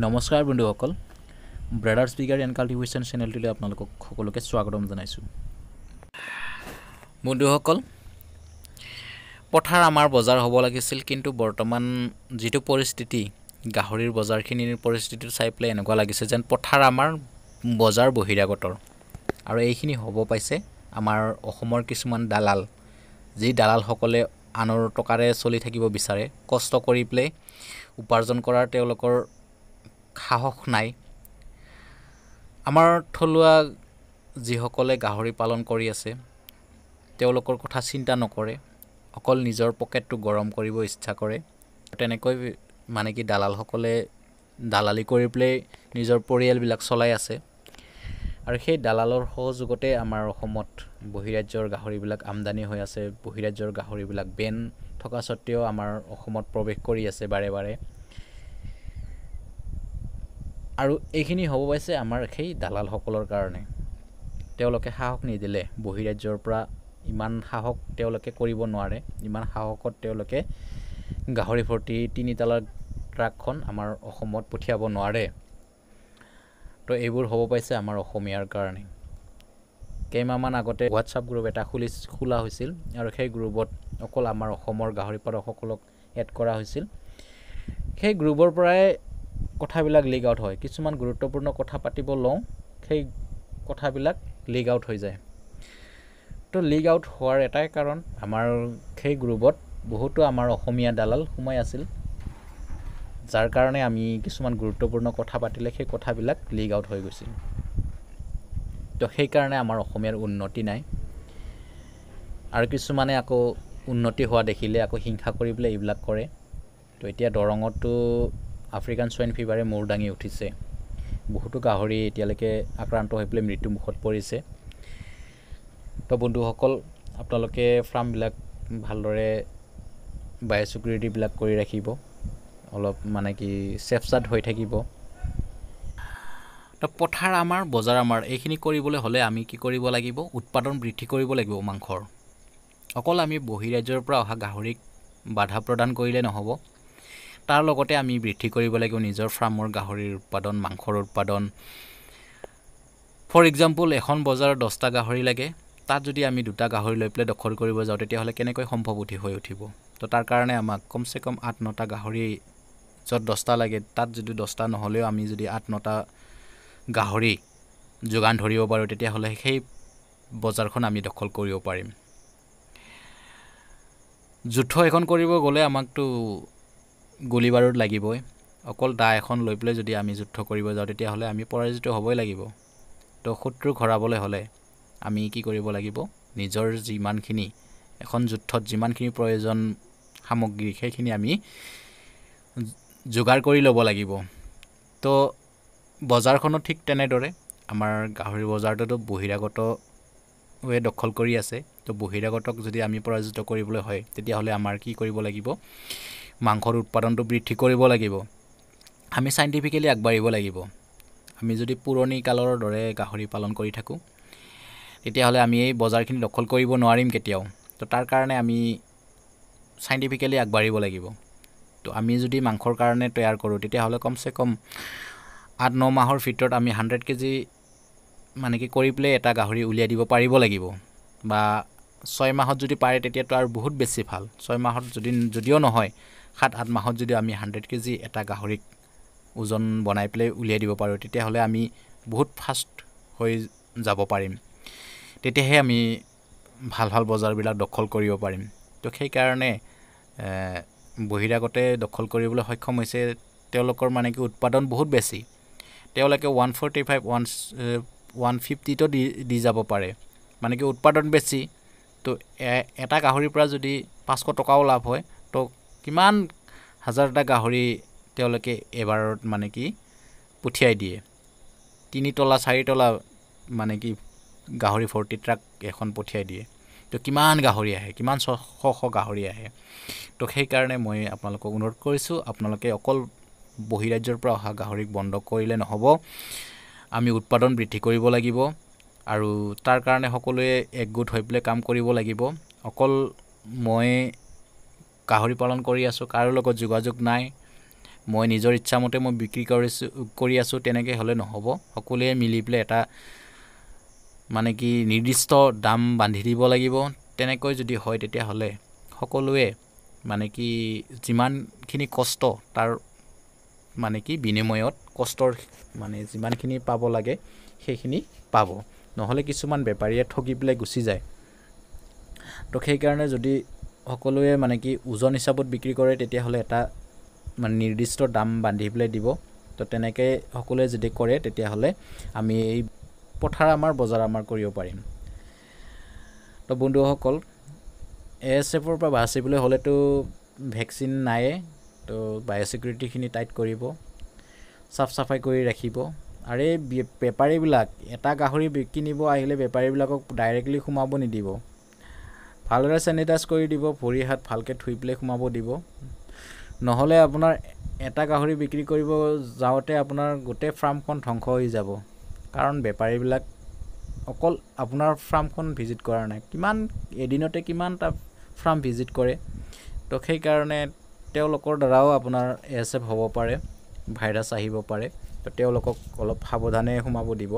নমস্কাৰ বন্ধুসকল ব্ৰাডাৰ্ছ বিগাৰ এণ্ড কাল্টিভেশ্যন চেনেলটোলৈ আপোনালোকক সকলোকে স্বাগতম জনাইছোঁ বন্ধুসকল পথাৰ আমাৰ বজাৰ হ'ব লাগিছিল কিন্তু বৰ্তমান যিটো পৰিস্থিতি গাহৰিৰ বজাৰখিনিৰ পৰিস্থিতিটো চাই পেলাই এনেকুৱা লাগিছে যেন পথাৰ আমাৰ বজাৰ বহিৰাগতৰ আৰু এইখিনি হ'ব পাইছে আমাৰ অসমৰ কিছুমান দালাল যি দালালসকলে আনৰ টকাৰে চলি থাকিব বিচাৰে কষ্ট কৰি পেলাই উপাৰ্জন কৰাৰ তেওঁলোকৰ সাহস নাই আমাৰ থলুৱা যিসকলে গাহৰি পালন কৰি আছে তেওঁলোকৰ কথা চিন্তা নকৰে অকল নিজৰ পকেটটো গৰম কৰিব ইচ্ছা কৰে তেনেকৈ মানে কি দালালসকলে দালালি কৰি পেলাই নিজৰ পৰিয়ালবিলাক চলাই আছে আৰু সেই দালালৰ সহযোগতে আমাৰ অসমত বহিৰাজ্যৰ গাহৰিবিলাক আমদানি হৈ আছে বহিৰাজ্যৰ গাহৰিবিলাক বেন থকা স্বত্বেও আমাৰ অসমত প্ৰৱেশ কৰি আছে বাৰে বাৰে আৰু এইখিনি হ'ব পাইছে আমাৰ সেই দালালসকলৰ কাৰণে তেওঁলোকে সাহস নিদিলে বহিৰাজ্যৰ পৰা ইমান সাহস তেওঁলোকে কৰিব নোৱাৰে ইমান সাহসত তেওঁলোকে গাহৰি ভৰ্তি তিনি তালৰ ট্ৰাকখন আমাৰ অসমত পঠিয়াব নোৱাৰে তো এইবোৰ হ'ব পাইছে আমাৰ অসমীয়াৰ কাৰণে কেইমাহমান আগতে হোৱাটছআপ গ্ৰুপ এটা খুলি খোলা হৈছিল আৰু সেই গ্ৰুপত অকল আমাৰ অসমৰ গাহৰি পাৰকসকলক এড কৰা হৈছিল সেই গ্ৰুপৰ পৰাই কথাবিলাক লিগ আউট হয় কিছুমান গুৰুত্বপূৰ্ণ কথা পাতিব লওঁ সেই কথাবিলাক লিগ আউট হৈ যায় তো লিগ আউট হোৱাৰ এটাই কাৰণ আমাৰ সেই গ্ৰুপত বহুতো আমাৰ অসমীয়া দালাল সোমাই আছিল যাৰ কাৰণে আমি কিছুমান গুৰুত্বপূৰ্ণ কথা পাতিলে সেই কথাবিলাক লিগ আউট হৈ গৈছিল তো সেইকাৰণে আমাৰ অসমীয়াৰ উন্নতি নাই আৰু কিছুমানে আকৌ উন্নতি হোৱা দেখিলে আকৌ হিংসা কৰিবলৈ এইবিলাক কৰে তো এতিয়া দৰঙতো আফ্ৰিকান চুৱাইন ফিভাৰে মূৰ দাঙি উঠিছে বহুতো গাহৰি এতিয়ালৈকে আক্ৰান্ত হৈ পেলাই মৃত্যুমুখত পৰিছে তো বন্ধুসকল আপোনালোকে ফাৰ্মবিলাক ভালদৰে বায়ো কৰি ৰাখিব অলপ মানে কি চেফ চেফচাৰ্ট হৈ থাকিব তো পথাৰ আমাৰ বজাৰ আমাৰ এইখিনি কৰিবলৈ হ'লে আমি কি কৰিব লাগিব উৎপাদন বৃদ্ধি কৰিব লাগিব মাংসৰ অকল আমি বহিৰাজ্যৰ পৰা অহা গাহৰিক বাধা প্ৰদান কৰিলে নহ'ব তাৰ লগতে আমি বৃদ্ধি কৰিব লাগিব নিজৰ ফাৰ্মৰ গাহৰিৰ উৎপাদন মাংসৰ উৎপাদন ফৰ এক্সাম্পল এখন বজাৰত দহটা গাহৰি লাগে তাত যদি আমি দুটা গাহৰি লৈ পেলাই দখল কৰিব যাওঁ তেতিয়াহ'লে কেনেকৈ সম্ভৱ উঠি হৈ উঠিব তো তাৰ কাৰণে আমাক কমচে কম আঠ নটা গাহৰি য'ত দহটা লাগে তাত যদি দহটা নহ'লেও আমি যদি আঠ নটা গাহৰি যোগান ধৰিব পাৰোঁ তেতিয়াহ'লে সেই বজাৰখন আমি দখল কৰিব পাৰিম যুদ্ধ এখন কৰিব গ'লে আমাকতো গুলী বাৰুদ লাগিবই অকল দা এখন লৈ পেলাই যদি আমি যুদ্ধ কৰিব যাওঁ তেতিয়াহ'লে আমি পৰাজিত হ'বই লাগিব তো শত্ৰুক হৰাবলৈ হ'লে আমি কি কৰিব লাগিব নিজৰ যিমানখিনি এখন যুদ্ধত যিমানখিনি প্ৰয়োজন সামগ্ৰী সেইখিনি আমি যোগাৰ কৰি ল'ব লাগিব তো বজাৰখনো ঠিক তেনেদৰে আমাৰ গাহৰি বজাৰটোতো বহিৰাগতৱে দখল কৰি আছে তো বহিৰাগতক যদি আমি পৰাজিত কৰিবলৈ হয় তেতিয়াহ'লে আমাৰ কি কৰিব লাগিব মাংসৰ উৎপাদনটো বৃদ্ধি কৰিব লাগিব আমি চাইণ্টিফিকেলি আগবাঢ়িব লাগিব আমি যদি পুৰণি কালৰ দৰে গাহৰি পালন কৰি থাকোঁ তেতিয়াহ'লে আমি এই বজাৰখিনি দখল কৰিব নোৱাৰিম কেতিয়াও তো তাৰ কাৰণে আমি চাইণ্টিফিকেলি আগবাঢ়িব লাগিব তো আমি যদি মাংসৰ কাৰণে তৈয়াৰ কৰোঁ তেতিয়াহ'লে কমচে কম আঠ ন মাহৰ ভিতৰত আমি হাণ্ড্ৰেড কেজি মানে কি কৰি পেলাই এটা গাহৰি উলিয়াই দিব পাৰিব লাগিব বা ছয় মাহত যদি পাৰে তেতিয়াতো আৰু বহুত বেছি ভাল ছয় মাহত যদি যদিও নহয় সাত আঠ মাহত যদি আমি হাণ্ড্ৰেড কেজি এটা গাহৰিক ওজন বনাই পেলাই উলিয়াই দিব পাৰোঁ তেতিয়াহ'লে আমি বহুত ফাষ্ট হৈ যাব পাৰিম তেতিয়াহে আমি ভাল ভাল বজাৰবিলাক দখল কৰিব পাৰিম তো সেইকাৰণে বহিৰাগতে দখল কৰিবলৈ সক্ষম হৈছে তেওঁলোকৰ মানে কি উৎপাদন বহুত বেছি তেওঁলোকে one forty five one one ফিফটিতো দি দি যাব পাৰে মানে কি উৎপাদন বেছি তো এটা গাহৰিৰ পৰা যদি পাঁচশ টকাও লাভ হয় কিমান হাজাৰটা গাহৰি তেওঁলোকে এবাৰত মানে কি পঠিয়াই দিয়ে তিনিতলা চাৰিতলা মানে কি গাহৰি ফৰ্টি ট্ৰাক এখন পঠিয়াই দিয়ে তো কিমান গাহৰি আহে কিমান ছশ শ গাহৰি আহে তো সেইকাৰণে মই আপোনালোকক অনুৰোধ কৰিছোঁ আপোনালোকে অকল বহিৰাজ্যৰ পৰা অহা গাহৰিক বন্ধ কৰিলে নহ'ব আমি উৎপাদন বৃদ্ধি কৰিব লাগিব আৰু তাৰ কাৰণে সকলোৱে একগোট হৈ পেলাই কাম কৰিব লাগিব অকল মই গাহৰি পালন কৰি আছোঁ কাৰো লগত যোগাযোগ নাই মই নিজৰ ইচ্ছামতে মই বিক্ৰী কৰিছোঁ কৰি আছোঁ তেনেকৈ হ'লে নহ'ব সকলোৱে মিলি পেলাই এটা মানে কি নিৰ্দিষ্ট দাম বান্ধি দিব লাগিব তেনেকৈ যদি হয় তেতিয়াহ'লে সকলোৱে মানে কি যিমানখিনি কষ্ট তাৰ মানে কি বিনিময়ত কষ্টৰ মানে যিমানখিনি পাব লাগে সেইখিনি পাব নহ'লে কিছুমান বেপাৰীয়ে ঠগি পেলাই গুচি যায় তো সেইকাৰণে যদি সকলোৱে মানে কি ওজন হিচাপত বিক্ৰী কৰে তেতিয়াহ'লে এটা মানে নিৰ্দিষ্ট দাম বান্ধি পেলাই দিব তো তেনেকৈ সকলোৱে যদি কৰে তেতিয়াহ'লে আমি এই পথাৰ আমাৰ বজাৰ আমাৰ কৰিব পাৰিম তো বন্ধুসকল এ এছ এফৰ পৰা বাচিবলৈ হ'লেতো ভেকচিন নাইয়ে তো বায় বায়'চিকিউৰিটিখিনি টাইট কৰিব চাফ চাফাই কৰি ৰাখিব আৰু এই বেপাৰীবিলাক এটা গাহৰি কিনিব আহিলে বেপাৰীবিলাকক ডাইৰেক্টলি সোমাব নিদিব ভালদৰে চেনিটাইজ কৰি দিব ভৰি হাত ভালকৈ থুই পেলাই সোমাব দিব নহ'লে আপোনাৰ এটা গাহৰি বিক্ৰী কৰিব যাওঁতে আপোনাৰ গোটেই ফাৰ্মখন ধ্বংস হৈ যাব কাৰণ বেপাৰীবিলাক অকল আপোনাৰ ফাৰ্মখন ভিজিট কৰা নাই কিমান এদিনতে কিমান তাত ফাৰ্ম ভিজিট কৰে তো সেইকাৰণে তেওঁলোকৰ দ্বাৰাও আপোনাৰ এ এছ এফ হ'ব পাৰে ভাইৰাছ আহিব পাৰে তো তেওঁলোকক অলপ সাৱধানে সোমাব দিব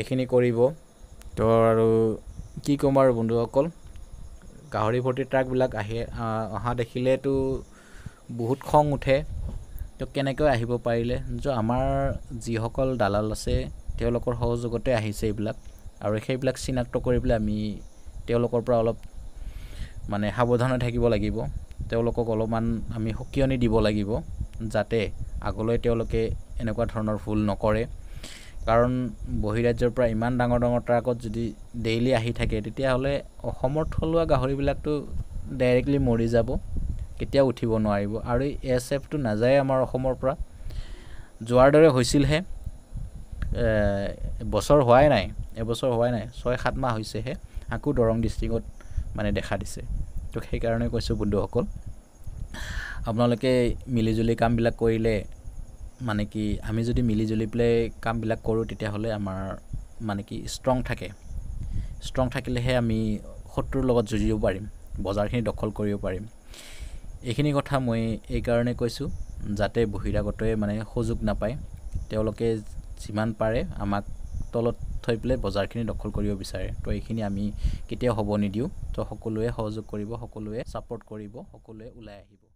এইখিনি কৰিব তো আৰু কি ক'ম আৰু বন্ধুসকল গাহৰি ভৰ্তি ট্ৰাকবিলাক আহি অহা দেখিলেতো বহুত খং উঠে তেওঁ কেনেকৈ আহিব পাৰিলে যে আমাৰ যিসকল দালাল আছে তেওঁলোকৰ সহযোগতে আহিছে এইবিলাক আৰু সেইবিলাক চিনাক্ত কৰি পেলাই আমি তেওঁলোকৰ পৰা অলপ মানে সাৱধানে থাকিব লাগিব তেওঁলোকক অলপমান আমি সকিয়নি দিব লাগিব যাতে আগলৈ তেওঁলোকে এনেকুৱা ধৰণৰ ভুল নকৰে কাৰণ বহিৰাজ্যৰ পৰা ইমান ডাঙৰ ডাঙৰ ট্ৰাকত যদি ডেইলি আহি থাকে তেতিয়াহ'লে অসমৰ থলুৱা গাহৰিবিলাকতো ডাইৰেক্টলি মৰি যাব কেতিয়াও উঠিব নোৱাৰিব আৰু এই এ এছ এফটো নাযায় আমাৰ অসমৰ পৰা যোৱাৰ দৰে হৈছিলহে বছৰ হোৱাই নাই এবছৰ হোৱাই নাই ছয় সাত মাহ হৈছেহে আকৌ দৰং ডিষ্ট্ৰিক্টত মানে দেখা দিছে তো সেইকাৰণে কৈছোঁ বন্ধুসকল আপোনালোকে মিলিজুলি কামবিলাক কৰিলে মানে কি আমি যদি মিলি জুলি পেলাই কামবিলাক কৰোঁ তেতিয়াহ'লে আমাৰ মানে কি ষ্ট্ৰং থাকে ষ্ট্ৰং থাকিলেহে আমি শত্ৰুৰ লগত যুঁজিব পাৰিম বজাৰখিনি দখল কৰিব পাৰিম এইখিনি কথা মই এইকাৰণে কৈছোঁ যাতে বহিৰাগতে মানে সুযোগ নাপায় তেওঁলোকে যিমান পাৰে আমাক তলত থৈ পেলাই বজাৰখিনি দখল কৰিব বিচাৰে তো এইখিনি আমি কেতিয়াও হ'ব নিদিওঁ তো সকলোৱে সহযোগ কৰিব সকলোৱে ছাপৰ্ট কৰিব সকলোৱে ওলাই আহিব